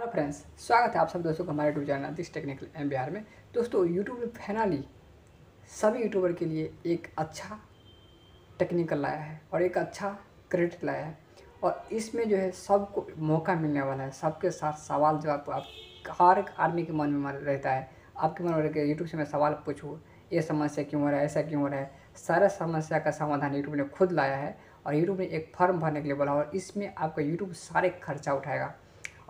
hello friends स्वागत है आप सब दोस्तों को हमारे YouTube channel this technical M Bihar में दोस्तों यूट्यूब ने फाइनली सभी यूट्यूबर के लिए एक अच्छा टेक्निकल लाया है और एक अच्छा क्रेडिट लाया है और इसमें जो है सबको मौका मिलने वाला है सबके साथ सवाल जवाब तो आप हर एक आदमी के मन में रहता है आपके मन में रहकर यूट्यूब से मैं सवाल पूछूँ ये समस्या क्यों हो रहा है ऐसा क्यों हो रहा है सारा समस्या का समाधान यूट्यूब ने खुद लाया है और यूट्यूब ने एक फॉर्म भरने के लिए बोला और इसमें आपका यूट्यूब सारे खर्चा उठाएगा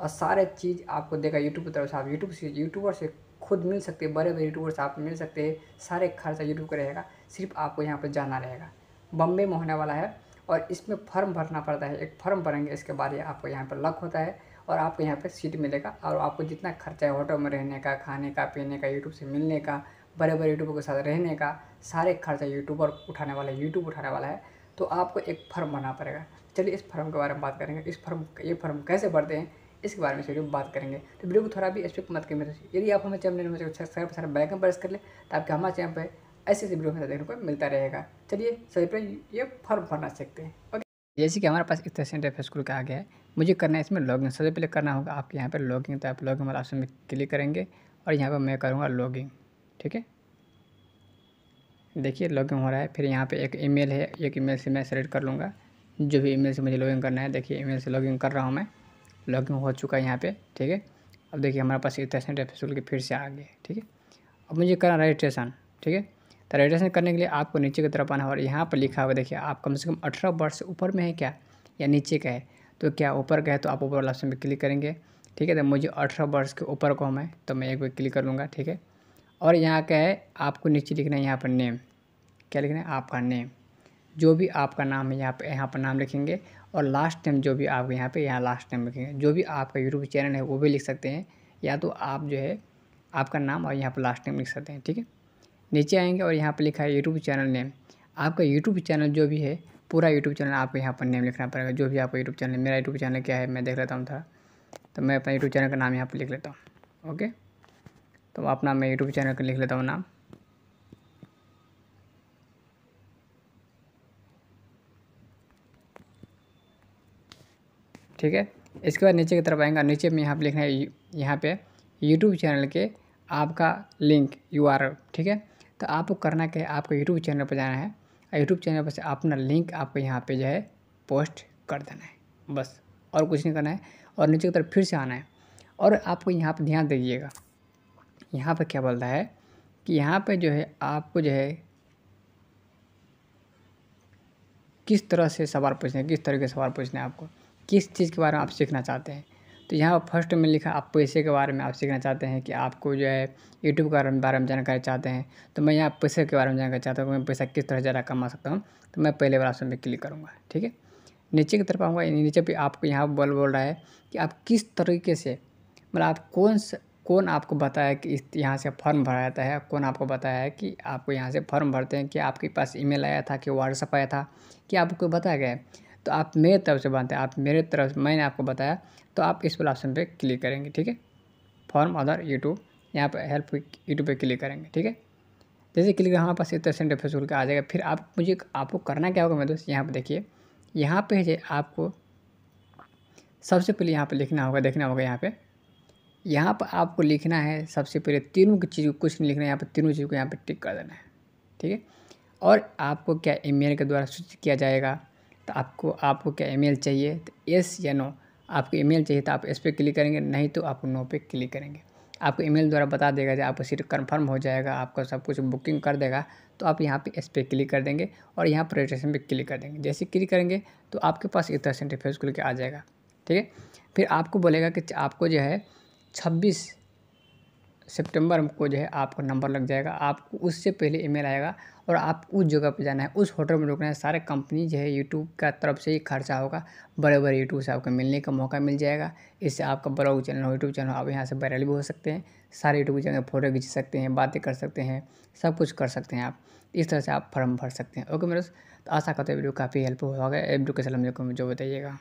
और सारे चीज़ आपको देगा यूट्यूब की तरफ से आप यूट्यूब से यूट्यूबर से खुद मिल सकते हैं बड़े बड़े यूट्यूबर से आप मिल सकते हैं सारे खर्चा यूट्यूब का रहेगा सिर्फ आपको यहाँ पर जाना रहेगा बम्बे में होने वाला है और इसमें फॉर्म भरना पड़ता है एक फॉर्म भरेंगे इसके बाद ये आपको यहाँ पर लक होता है और आपको यहाँ पर सीट मिलेगा और आपको जितना खर्चा है होटल में रहने का खाने का पीने का यूट्यूब से मिलने का बड़े बड़े यूट्यूबर के साथ रहने का सारे खर्चा यूट्यूबर उठाने वाला है यूट्यूब उठाने वाला है तो आपको एक फर्म भरना पड़ेगा चलिए इस फर्म के बारे में बात करेंगे इस फर्म ये फर्म कैसे भरते हैं इसके बारे में इस वीडियो में बात करेंगे तो वीडियो को थोड़ा भी स्पिक मत करें यदि आप हमें चैनल में तो सब्सक्राइब सारा बैकअप प्रेस कर लें आपके हमारे चैनल पर ऐसे ऐसे वीडियो हमें देखने को मिलता रहेगा चलिए सभी पर ये फॉर्म भरना सीखते हैं ओके जैसे कि हमारे पास इस तरह से के आ गया है मुझे करना है इसमें लॉगिंग सबसे पहले करना होगा आपके यहाँ पर लॉगिंग तो आप लॉगिंग वाला ऑप्शन में क्लिक करेंगे और यहाँ पर मैं करूँगा लॉगिंग ठीक है देखिए लॉगिंग हो रहा है फिर यहाँ पे एक ईमेल है एक ईमेल से मैं सेलेक्ट कर लूँगा जो भी ईमेल से मुझे लॉगिंग करना है देखिए ईमेल से लॉगिंग कर रहा हूँ मैं लॉगिन हो चुका है यहाँ पे ठीक है अब देखिए हमारे पास इतना टैप के फिर से आ गए ठीक है अब मुझे करना रजिस्ट्रेशन ठीक है तो रजिस्ट्रेशन करने के लिए आपको नीचे की तरफ आना और यहाँ पर लिखा हुआ देखिए आप कम से कम अठारह वर्ष से ऊपर में है क्या या नीचे का है तो क्या ऊपर का है तो आप ऊपर वाला ऑप्शन पर क्लिक करेंगे ठीक है तो मुझे अठारह वर्ष के ऊपर को हमें है तो मैं एक बार क्लिक कर लूँगा ठीक है और यहाँ का है आपको नीचे लिखना है यहाँ पर नेम क्या लिखना है आपका नेम जो भी आपका नाम है यहाँ पे यहाँ पर नाम लिखेंगे और लास्ट टाइम जो भी आप यहाँ पे यहाँ लास्ट टाइम लिखेंगे जो भी आपका यूट्यूब चैनल है वो भी लिख सकते हैं या तो आप जो है आपका नाम और यहाँ पर लास्ट टाइम लिख सकते हैं ठीक है नीचे आएंगे और यहाँ पर लिखा है यूट्यूब चैनल नेम आपका यूट्यूब चैनल जो भी है पूरा यूट्यूब चैनल आपको यहाँ पर नेम लिखना पड़ेगा जो भी आपका यूट्यूब चैनल मेरा यूट्यूब चैनल क्या है मैं देख लेता हूँ था तो मैं अपना यूट्यूब चैनल का नाम यहाँ पर लिख लेता हूँ ओके तो अपना मैं यूट्यूब चैनल का लिख लेता हूँ नाम ठीक है इसके बाद नीचे की तरफ आएंगे नीचे में यहाँ पर लिखना है यहाँ पे यूट्यूब चैनल के आपका लिंक यू ठीक है तो आपको करना क्या है आपको यूट्यूब चैनल पर जाना है यूट्यूब चैनल पर से अपना लिंक आपको यहाँ पे जो है पोस्ट कर देना है बस और कुछ नहीं करना है और नीचे की तरफ फिर से आना है और आपको यहाँ पर ध्यान दीजिएगा यहाँ पर क्या बोलता है कि यहाँ पर जो है आपको जो है किस तरह से सवाल पूछना है किस तरह के सवाल पूछना है आपको किस चीज़ के बारे में आप सीखना चाहते हैं तो यहाँ फर्स्ट में लिखा आप पैसे के बारे में आप सीखना चाहते हैं कि आपको जो है यूट्यूब के बारे में जानकारी चाहते हैं तो मैं यहाँ पैसे के बारे में जानकारी चाहता हूँ मैं पैसा किस तरह ज़्यादा कमा सकता हूँ तो मैं पहले बार ऑप्शन क्लिक करूँगा ठीक है नीचे की तरफ आऊँगा नीचे भी आपको यहाँ बोल बोल रहा है कि आप किस तरीके से मतलब आप कौन सा कौन आपको बताया कि इस यहाँ से फॉर्म भरा जाता है कौन आपको बताया है कि आपको यहाँ से फॉर्म भरते हैं कि आपके पास ईमेल आया था कि व्हाट्सअप आया था कि आपको बताया गया है तो आप मेरे तरफ से बांधते हैं आप मेरे तरफ मैंने आपको बताया तो आप इस वाला ऑप्शन पर क्लिक करेंगे ठीक है फॉर्म अदर यूट्यूब यहाँ पर हेल्प यूट्यूब पर क्लिक करेंगे ठीक है जैसे क्लिक हमारे पास इतना सेंटर फेस खुल के आ जाएगा फिर आप मुझे आपको करना क्या होगा मेरे दोस्त यहाँ पर देखिए यहाँ पर आपको सबसे पहले यहाँ पर लिखना होगा देखना होगा यहाँ पर यहाँ पर आपको लिखना है सबसे पहले तीनों की चीज़ को कुछ नहीं लिखना है यहाँ पर तीनों चीज़ को यहाँ पर टिक कर देना है ठीक है और आपको क्या ईमेल के द्वारा सूचित किया जाएगा तो आपको आपको क्या ईमेल चाहिए तो येस या नो आपको ईमेल चाहिए तो आप इस पर क्लिक करेंगे नहीं तो आप नो पे क्लिक करेंगे आपको ईमेल द्वारा बता देगा जब आपका सीट कंफर्म हो जाएगा आपका सब कुछ बुकिंग कर देगा तो आप यहाँ पे इस पर क्लिक कर देंगे और यहाँ पर रजिस्ट्रेशन पर क्लिक कर देंगे जैसे क्लिक करेंगे तो आपके पास इतना तरह से इंटरफेस खुल के आ जाएगा ठीक है फिर आपको बोलेगा कि आपको जो है छब्बीस सितंबर को जो है आपका नंबर लग जाएगा आपको उससे पहले ईमेल आएगा और आप उस जगह पर जाना है उस होटल में रुकना है सारे कंपनी जो है यूट्यूब का तरफ से ही खर्चा होगा बड़े बड़े यूट्यूब से आपको मिलने का मौका मिल जाएगा इससे आपका ब्लॉग चैनल हो यूट्यूब चैनल आप यहाँ से वायरल भी हो सकते हैं सारे यूट्यूब चैनल फ़ोटो खींच सकते हैं बातें कर सकते हैं सब कुछ कर सकते हैं आप इस तरह से आप फॉर्म भर सकते हैं ओके मेरे तो आशा करते वीडियो काफ़ी हेल्पफुल होगा वीडियो कैसा लम्बे को बताइएगा